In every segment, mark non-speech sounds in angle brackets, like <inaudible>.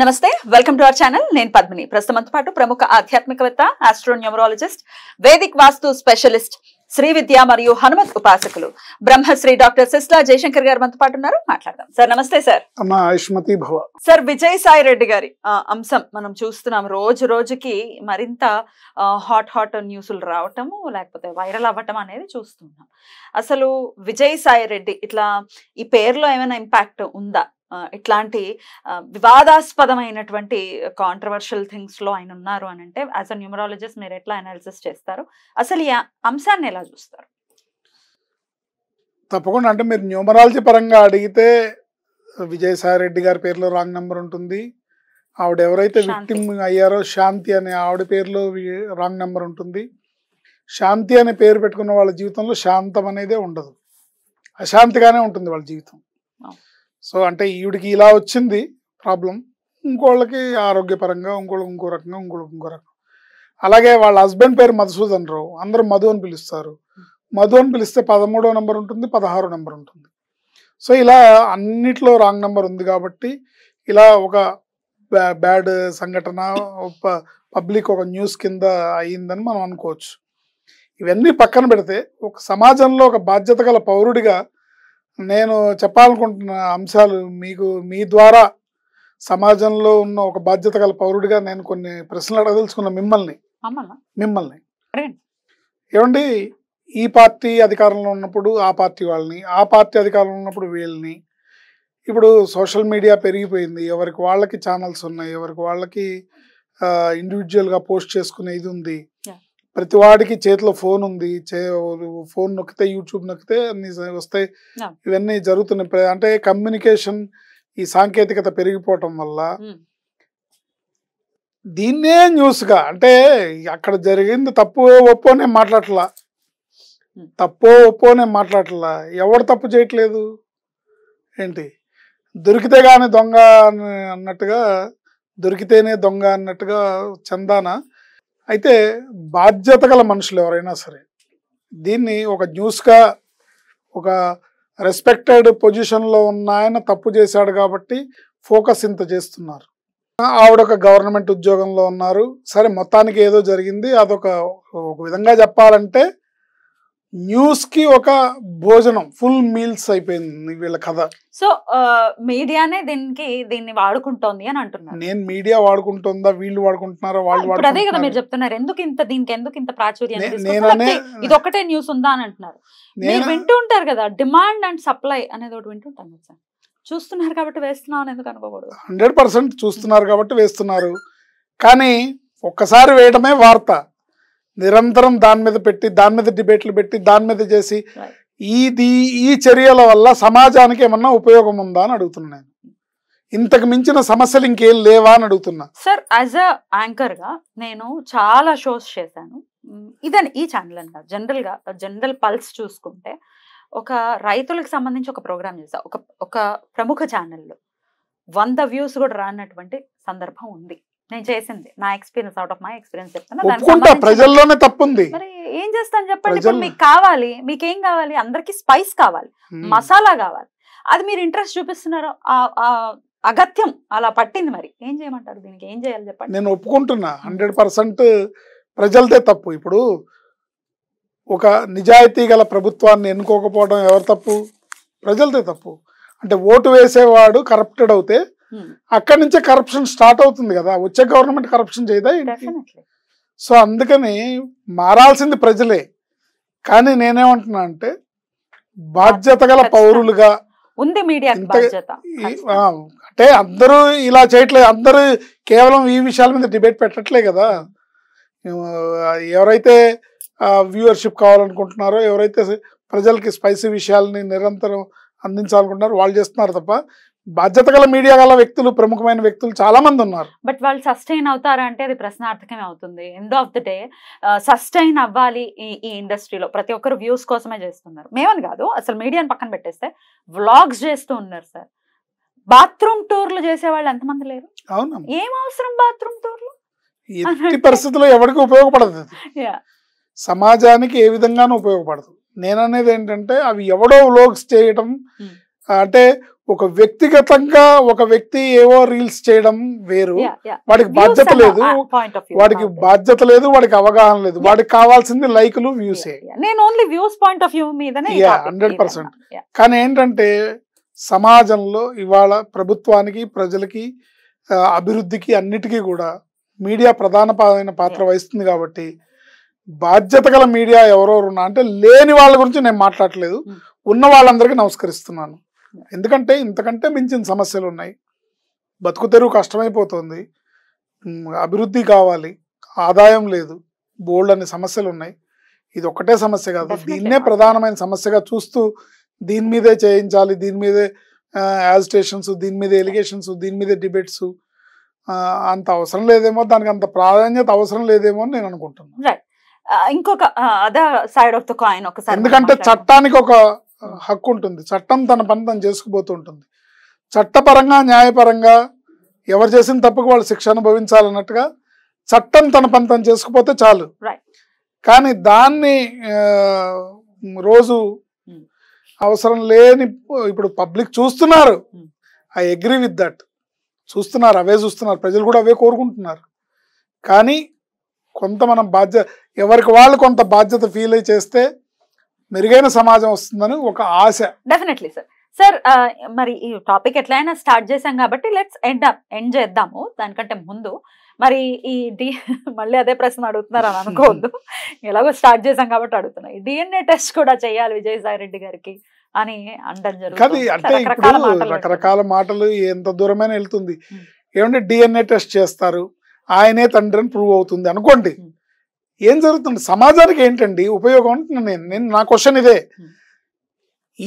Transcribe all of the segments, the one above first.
నమస్తే welcome to our channel నేను పద్మిని అంత పాటు ప్రముఖ ఆధ్యాత్మికవేత్త ఆస్ట్రోన్యూమరాలజిస్ట్ వేదిక్ వాస్తు స్పెషలిస్ట్ శ్రీ విద్య మరియు హనుమత్ ఉపాసకులు బ్రహ్మశ్రీ డాక్టర్ సిస్లా జయశంకర్ గారు మనతో పాటు ఉన్నారు మాట్లాడదాం సార్ నమస్తే సార్ భవ సార్ విజయ్ సాయి రెడ్డి గారి అంశం మనం చూస్తున్నాం రోజు రోజుకి మరింత హాట్ హాట్ న్యూస్లు రావటము లేకపోతే వైరల్ అవ్వటం అనేది చూస్తున్నాం అసలు విజయ్ సాయి రెడ్డి ఇట్లా ఈ పేరులో ఏమైనా ఇంపాక్ట్ ఉందా ఇట్లాంటి వివాదాస్పదమైనటువంటి కాంట్రవర్షియల్ థింగ్స్లో ఆయన ఉన్నారు అని అంటే యాజ్ అ న్యూమరాలజిస్ట్ మీరు ఎట్లా అనాలిసిస్ చేస్తారు అసలు ఈ అంశాన్ని ఎలా చూస్తారు తప్పకుండా అంటే మీరు న్యూమరాలజీ పరంగా అడిగితే విజయసాయి రెడ్డి గారి పేరులో రాంగ్ నెంబర్ ఉంటుంది ఆవిడ ఎవరైతే విక్టిమ్ అయ్యారో శాంతి అనే ఆవిడ పేరులో రాంగ్ నెంబర్ ఉంటుంది శాంతి అనే పేరు పెట్టుకున్న వాళ్ళ జీవితంలో శాంతం అనేదే ఉండదు అశాంతిగానే ఉంటుంది వాళ్ళ జీవితం సో అంటే ఈవిడికి ఇలా వచ్చింది ప్రాబ్లం ఇంకోళ్ళకి ఆరోగ్యపరంగా ఇంకోళ్ళకి ఇంకో రకంగా ఇంకోళ్ళకి ఇంకో రకంగా అలాగే వాళ్ళ హస్బెండ్ పేరు మధుసూదన్ రావు అందరూ మధు అని పిలుస్తారు మధు అని పిలిస్తే పదమూడో నెంబర్ ఉంటుంది పదహారో నెంబర్ ఉంటుంది సో ఇలా అన్నిట్లో రాంగ్ నెంబర్ ఉంది కాబట్టి ఇలా ఒక బ్యాడ్ సంఘటన పబ్లిక్ ఒక న్యూస్ కింద అయ్యిందని మనం అనుకోవచ్చు ఇవన్నీ పక్కన పెడితే ఒక సమాజంలో ఒక బాధ్యత పౌరుడిగా నేను చెప్పాలనుకుంటున్న అంశాలు మీకు మీ ద్వారా సమాజంలో ఉన్న ఒక బాధ్యత గల పౌరుడిగా నేను కొన్ని ప్రశ్నలు అడగదలుచుకున్న మిమ్మల్ని మిమ్మల్ని ఏమండి ఈ పార్టీ అధికారంలో ఉన్నప్పుడు ఆ పార్టీ వాళ్ళని ఆ పార్టీ అధికారంలో ఉన్నప్పుడు వీళ్ళని ఇప్పుడు సోషల్ మీడియా పెరిగిపోయింది ఎవరికి వాళ్ళకి ఛానల్స్ ఉన్నాయి ఎవరికి వాళ్ళకి ఇండివిజువల్గా పోస్ట్ చేసుకునే ఇది ఉంది ప్రతి వాడికి చేతిలో ఫోన్ ఉంది ఫోన్ నొక్కితే యూట్యూబ్ నొక్కితే అన్ని వస్తాయి ఇవన్నీ జరుగుతున్నాయి అంటే కమ్యూనికేషన్ ఈ సాంకేతికత పెరిగిపోవటం వల్ల దీన్నే న్యూస్గా అంటే అక్కడ జరిగింది తప్పు ఒప్పు అనే మాట్లాడలా తప్పో ఒప్పు అనే మాట్లాడలా ఎవడు తప్పు చేయట్లేదు ఏంటి దొరికితే కానీ దొంగ అన్నట్టుగా దొరికితేనే దొంగ అన్నట్టుగా చందానా అయితే బాధ్యత గల మనుషులు ఎవరైనా సరే దీన్ని ఒక న్యూస్గా ఒక రెస్పెక్టెడ్ పొజిషన్లో ఉన్న ఆయన తప్పు చేశాడు కాబట్టి ఫోకస్ ఇంత చేస్తున్నారు ఆవిడ ఒక గవర్నమెంట్ ఉద్యోగంలో ఉన్నారు సరే మొత్తానికి ఏదో జరిగింది అదొక ఒక విధంగా చెప్పాలంటే న్యూస్కి ఒక భోజనం ఫుల్ మీల్స్ అయిపోయింది వీళ్ళ కథ సో మీడియానే దీనికి దీన్ని వాడుకుంటోంది అని అంటున్నారు నేను మీడియా వాడుకుంటుందా వీళ్ళు వాడుకుంటున్నారో వాళ్ళు అదే కదా మీరు చెప్తున్నారు ఎందుకు ఇంత దీనికి ఎందుకు ఇంత ప్రాచుర్యం ఇది ఒకటే న్యూస్ ఉందా అని అంటున్నారు నేను వింటుంటారు కదా డిమాండ్ అండ్ సప్లై అనేది ఒకటి ఉంటాను సార్ చూస్తున్నారు కాబట్టి అని ఎందుకు అనుకోకూడదు హండ్రెడ్ పర్సెంట్ చూస్తున్నారు కాబట్టి వేస్తున్నారు కానీ ఒక్కసారి వేయడమే వార్త నిరంతరం దాని మీద పెట్టి దాని మీద డిబేట్లు పెట్టి దాని మీద చేసి ఇది ఈ చర్యల వల్ల సమాజానికి ఏమన్నా ఉపయోగం ఉందా అని అడుగుతున్నాను నేను ఇంతకు మించిన సమస్యలు ఇంకేం లేవా అని అడుగుతున్నా సార్ యాజ్ అ గా నేను చాలా షోస్ చేశాను ఇదని ఈ ఛానల్ అన్న జనరల్ గా జనరల్ పల్స్ చూసుకుంటే ఒక రైతులకు సంబంధించి ఒక ప్రోగ్రామ్ చేశా ఒక ఒక ప్రముఖ ఛానల్లో వంద వ్యూస్ కూడా రానటువంటి సందర్భం ఉంది నేను చేసింది నా experience out of my experience చెప్తాను ప్రజల్లోనే తప్పుంది మరి ఏం చేస్తాను చెప్పండి ఇప్పుడు మీకు కావాలి మీకు ఏం కావాలి అందరికి స్పైస్ కావాలి మసాలా కావాలి అది మీరు ఇంట్రెస్ట్ చూపిస్తున్నారు అగత్యం అలా పట్టింది మరి ఏం చేయమంటారు దీనికి ఏం చేయాలి చెప్పండి నేను ఒప్పుకుంటున్నా హండ్రెడ్ పర్సెంట్ ప్రజలదే తప్పు ఇప్పుడు ఒక నిజాయితీ గల ప్రభుత్వాన్ని ఎన్నుకోకపోవడం ఎవరు తప్పు ప్రజలదే తప్పు అంటే ఓటు వేసేవాడు కరప్టెడ్ అవుతే Hmm. అక్కడి నుంచే కరప్షన్ స్టార్ట్ అవుతుంది కదా వచ్చే గవర్నమెంట్ కరప్షన్ చేయదా సో అందుకని మారాల్సింది ప్రజలే కానీ నేనేమంటున్నా అంటే బాధ్యత గల పౌరులుగా ఉంది మీడియా అంటే అందరూ ఇలా చేయట్లేదు అందరూ కేవలం ఈ విషయాల మీద డిబేట్ పెట్టట్లే కదా ఎవరైతే వ్యూవర్షిప్ కావాలనుకుంటున్నారో ఎవరైతే ప్రజలకి స్పైసీ విషయాలని నిరంతరం అందించాలనుకుంటున్నారో వాళ్ళు చేస్తున్నారు తప్ప బాధ్యత గల మీడియా గల వ్యక్తులు ప్రముఖమైన వ్యక్తులు చాలా మంది ఉన్నారు బట్ వాళ్ళు సస్టైన్ అవుతారా అంటే అది ప్రశ్నార్థకమే అవుతుంది end of the day sustain అవ్వాలి ఈ ఈ ఇండస్ట్రీలో ప్రతి ఒక్కరు వ్యూస్ కోసమే చేస్తున్నారు మేమని కాదు అసలు మీడియాని పక్కన పెట్టేస్తే వ్లాగ్స్ చేస్తూ ఉన్నారు సార్ బాత్రూమ్ టూర్లు చేసే వాళ్ళు ఎంతమంది లేరు అవును ఏం అవసరం బాత్రూమ్ టూర్లు ఎట్టి పరిస్థితుల్లో ఎవరికి ఉపయోగపడదు సమాజానికి ఏ విధంగానూ ఉపయోగపడదు నేననేది ఏంటంటే అవి ఎవడో వ్లాగ్స్ చేయటం hmm. అంటే ఒక వ్యక్తిగతంగా ఒక వ్యక్తి ఏవో రీల్స్ చేయడం వేరు వాడికి బాధ్యత లేదు వాడికి బాధ్యత లేదు వాడికి అవగాహన లేదు వాడికి కావాల్సింది లైక్లు వ్యూస్ నేను ఓన్లీ హండ్రెడ్ పర్సెంట్ కానీ ఏంటంటే సమాజంలో ఇవాళ ప్రభుత్వానికి ప్రజలకి అభివృద్ధికి అన్నిటికీ కూడా మీడియా ప్రధాన పాత్ర వహిస్తుంది కాబట్టి బాధ్యత గల మీడియా ఎవరెవరు ఉన్నా అంటే లేని వాళ్ళ గురించి నేను మాట్లాడలేదు hmm. ఉన్న వాళ్ళందరికీ నమస్కరిస్తున్నాను ఎందుకంటే ఇంతకంటే మించిన సమస్యలు ఉన్నాయి బతుకు తెరువు కష్టమైపోతుంది అభివృద్ధి కావాలి ఆదాయం లేదు బోల్డ్ అనే సమస్యలు ఉన్నాయి ఇది ఒక్కటే సమస్య కాదు దీన్నే ప్రధానమైన సమస్యగా చూస్తూ దీని మీదే చేయించాలి దీని మీదే యాజిటేషన్స్ దీని మీద ఎలిగేషన్స్ దీని మీద డిబేట్స్ అంత అవసరం లేదేమో దానికి అంత ప్రాధాన్యత అవసరం లేదేమో అని నేను అనుకుంటున్నాను ఇంకొక అదే సైడ్ ఆఫ్ ద కాయిన్ ఒకసారి ఎందుకంటే చట్టానికి ఒక హక్కు ఉంటుంది చట్టం తన పని తను చేసుకుపోతూ ఉంటుంది చట్టపరంగా న్యాయపరంగా ఎవరు చేసిన తప్పుకు వాళ్ళు శిక్ష అనుభవించాలన్నట్టుగా చట్టం తన పని తను చేసుకుపోతే చాలు కానీ దాన్ని రోజు hmm. అవసరం లేని ఇప్పుడు పబ్లిక్ చూస్తున్నారు hmm. I agree with that చూస్తున్నారు అవే చూస్తున్నారు ప్రజలు కూడా అవే కోరుకుంటున్నారు కానీ కొంత మనం బాధ్యత ఎవరికి వాళ్ళు కొంత బాధ్యత ఫీల్ అయి చేస్తే మెరుగైన సమాజం వస్తుందని ఒక ఆశ డెఫినెట్లీ సార్ సార్ మరి ఈ టాపిక్ ఎట్లయినా స్టార్ట్ చేశాం కాబట్టి లెట్స్ ఎండ్ ఎండ్ చేద్దాము దానికంటే ముందు మరి ఈ డి మళ్ళీ అదే ప్రశ్న అడుగుతున్నారు అని అనుకోవద్దు <laughs> ఎలాగో స్టార్ట్ చేశాం కాబట్టి అడుగుతున్నా ఈ డిఎన్ఏ టెస్ట్ కూడా చేయాలి విజయసాయి రెడ్డి గారికి అని అనడం జరుగుతుంది అంటే ఇప్పుడు రకరకాల మాటలు ఎంత దూరమైన వెళ్తుంది hmm. ఏమంటే డిఎన్ఏ టెస్ట్ చేస్తారు ఆయనే తండ్రి అని ప్రూవ్ అవుతుంది అనుకోండి hmm. ఏం జరుగుతుంది సమాజానికి ఏంటండి ఉపయోగం అంటున్నాను నేను నేను నా క్వశ్చన్ ఇదే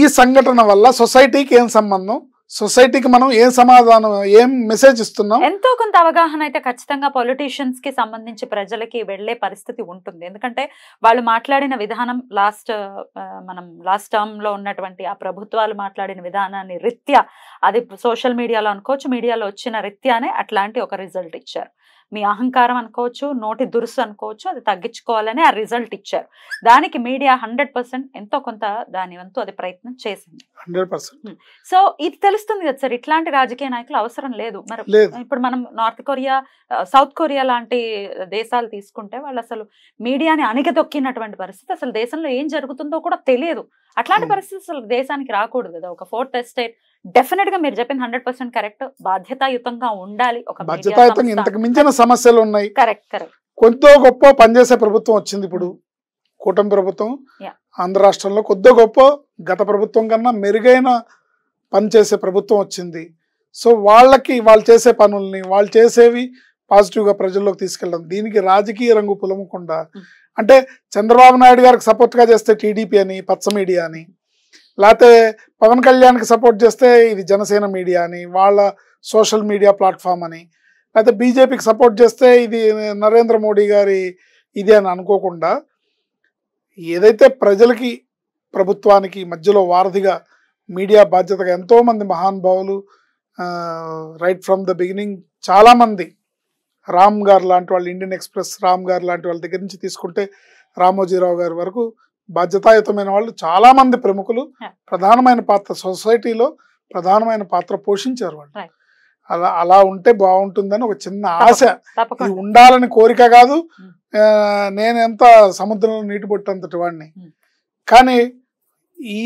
ఈ సంఘటన వల్ల సొసైటీకి ఏం సంబంధం సొసైటీకి మనం ఏం సమాధానం ఏం మెసేజ్ ఇస్తున్నాం ఎంతో కొంత అవగాహన అయితే ఖచ్చితంగా పొలిటీషియన్స్ కి సంబంధించి ప్రజలకి వెళ్లే పరిస్థితి ఉంటుంది ఎందుకంటే వాళ్ళు మాట్లాడిన విధానం లాస్ట్ మనం లాస్ట్ టర్మ్ లో ఉన్నటువంటి ఆ ప్రభుత్వాలు మాట్లాడిన విధానాన్ని రీత్యా అది సోషల్ మీడియాలో అనుకోవచ్చు మీడియాలో వచ్చిన రీత్యానే అట్లాంటి ఒక రిజల్ట్ ఇచ్చారు మీ అహంకారం అనుకోవచ్చు నోటి దురుసు అనుకోవచ్చు అది తగ్గించుకోవాలని ఆ రిజల్ట్ ఇచ్చారు దానికి మీడియా హండ్రెడ్ పర్సెంట్ ఎంతో కొంత దాని వంతు అది ప్రయత్నం చేసింది సో ఇది తెలుస్తుంది కదా సార్ ఇట్లాంటి రాజకీయ నాయకులు అవసరం లేదు మరి ఇప్పుడు మనం నార్త్ కొరియా సౌత్ కొరియా లాంటి దేశాలు తీసుకుంటే వాళ్ళు అసలు మీడియాని అణిగదొక్కినటువంటి పరిస్థితి అసలు దేశంలో ఏం జరుగుతుందో కూడా తెలియదు అట్లాంటి పరిస్థితి అసలు దేశానికి రాకూడదు కదా ఒక ఫోర్త్ ఎస్టేట్ డెఫినెట్ గా మీరు చెప్పింది హండ్రెడ్ పర్సెంట్ కరెక్ట్ బాధ్యతాయుతంగా ఉండాలి ఒక బాధ్యతాయుతంగా ఇంతకు మించిన సమస్యలు ఉన్నాయి కరెక్ట్ కరెక్ట్ కొంత గొప్ప పనిచేసే ప్రభుత్వం వచ్చింది ఇప్పుడు కూటమి ప్రభుత్వం ఆంధ్ర రాష్ట్రంలో కొద్ది గొప్ప గత ప్రభుత్వం కన్నా మెరుగైన పనిచేసే ప్రభుత్వం వచ్చింది సో వాళ్ళకి వాళ్ళు చేసే పనుల్ని వాళ్ళు చేసేవి పాజిటివ్గా ప్రజల్లోకి తీసుకెళ్ళడం దీనికి రాజకీయ రంగు పులముకుండా hmm. అంటే చంద్రబాబు నాయుడు గారికి సపోర్ట్గా చేస్తే టీడీపీ అని పచ్చ మీడియా అని లేకపోతే పవన్ కళ్యాణ్కి సపోర్ట్ చేస్తే ఇది జనసేన మీడియా అని వాళ్ళ సోషల్ మీడియా ప్లాట్ఫామ్ అని లేకపోతే బీజేపీకి సపోర్ట్ చేస్తే ఇది నరేంద్ర మోడీ గారి ఇది అని అనుకోకుండా ఏదైతే ప్రజలకి ప్రభుత్వానికి మధ్యలో వారధిగా మీడియా బాధ్యతగా ఎంతోమంది మహానుభావులు రైట్ ఫ్రమ్ ద బిగినింగ్ చాలామంది రామ్ గారు లాంటి వాళ్ళు ఇండియన్ ఎక్స్ప్రెస్ రామ్ గారు లాంటి వాళ్ళ దగ్గర నుంచి తీసుకుంటే రామోజీరావు గారి వరకు బాధ్యతాయుతమైన వాళ్ళు చాలా మంది ప్రముఖులు ప్రధానమైన పాత్ర సొసైటీలో ప్రధానమైన పాత్ర పోషించారు వాళ్ళు అలా అలా ఉంటే బాగుంటుందని ఒక చిన్న ఆశ ఉండాలని కోరిక కాదు నేను ఎంత సముద్రంలో నీటి పొట్టంతటి వాడిని కానీ ఈ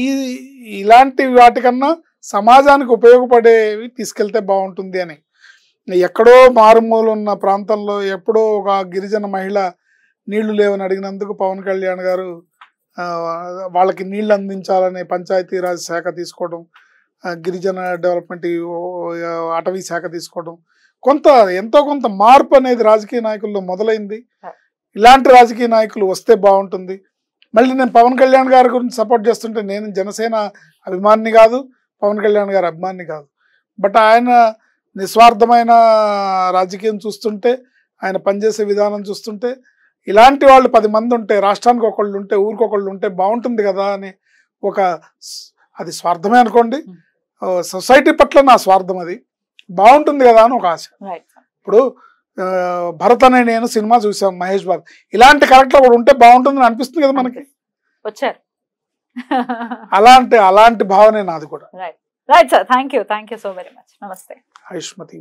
ఇలాంటి వాటికన్నా సమాజానికి ఉపయోగపడేవి తీసుకెళ్తే బాగుంటుంది అని ఎక్కడో మారుమూలు ఉన్న ప్రాంతంలో ఎప్పుడో ఒక గిరిజన మహిళ నీళ్లు లేవని అడిగినందుకు పవన్ కళ్యాణ్ గారు వాళ్ళకి నీళ్ళు అందించాలనే పంచాయతీరాజ్ శాఖ తీసుకోవడం గిరిజన డెవలప్మెంట్ అటవీ శాఖ తీసుకోవడం కొంత ఎంతో కొంత మార్పు అనేది రాజకీయ నాయకుల్లో మొదలైంది ఇలాంటి రాజకీయ నాయకులు వస్తే బాగుంటుంది మళ్ళీ నేను పవన్ కళ్యాణ్ గారి గురించి సపోర్ట్ చేస్తుంటే నేను జనసేన అభిమాని కాదు పవన్ కళ్యాణ్ గారి అభిమాని కాదు బట్ ఆయన నిస్వార్థమైన రాజకీయం చూస్తుంటే ఆయన పనిచేసే విధానం చూస్తుంటే ఇలాంటి వాళ్ళు పది మంది ఉంటే రాష్ట్రానికి ఒకళ్ళు ఉంటే ఊరికొకళ్ళు ఉంటే బాగుంటుంది కదా అని ఒక అది స్వార్థమే అనుకోండి hmm. సొసైటీ పట్ల నా స్వార్థం అది బాగుంటుంది కదా అని ఒక ఆశ ఇప్పుడు భరత్ అనే నేను సినిమా చూసాను మహేష్ బాబు ఇలాంటి క్యారెక్టర్ కూడా ఉంటే బాగుంటుంది అని అనిపిస్తుంది కదా మనకి వచ్చారు <laughs> అలాంటి అలాంటి భావనే నాది కూడా right sir thank you thank you so very much నమస్తే ఆయుష్మతి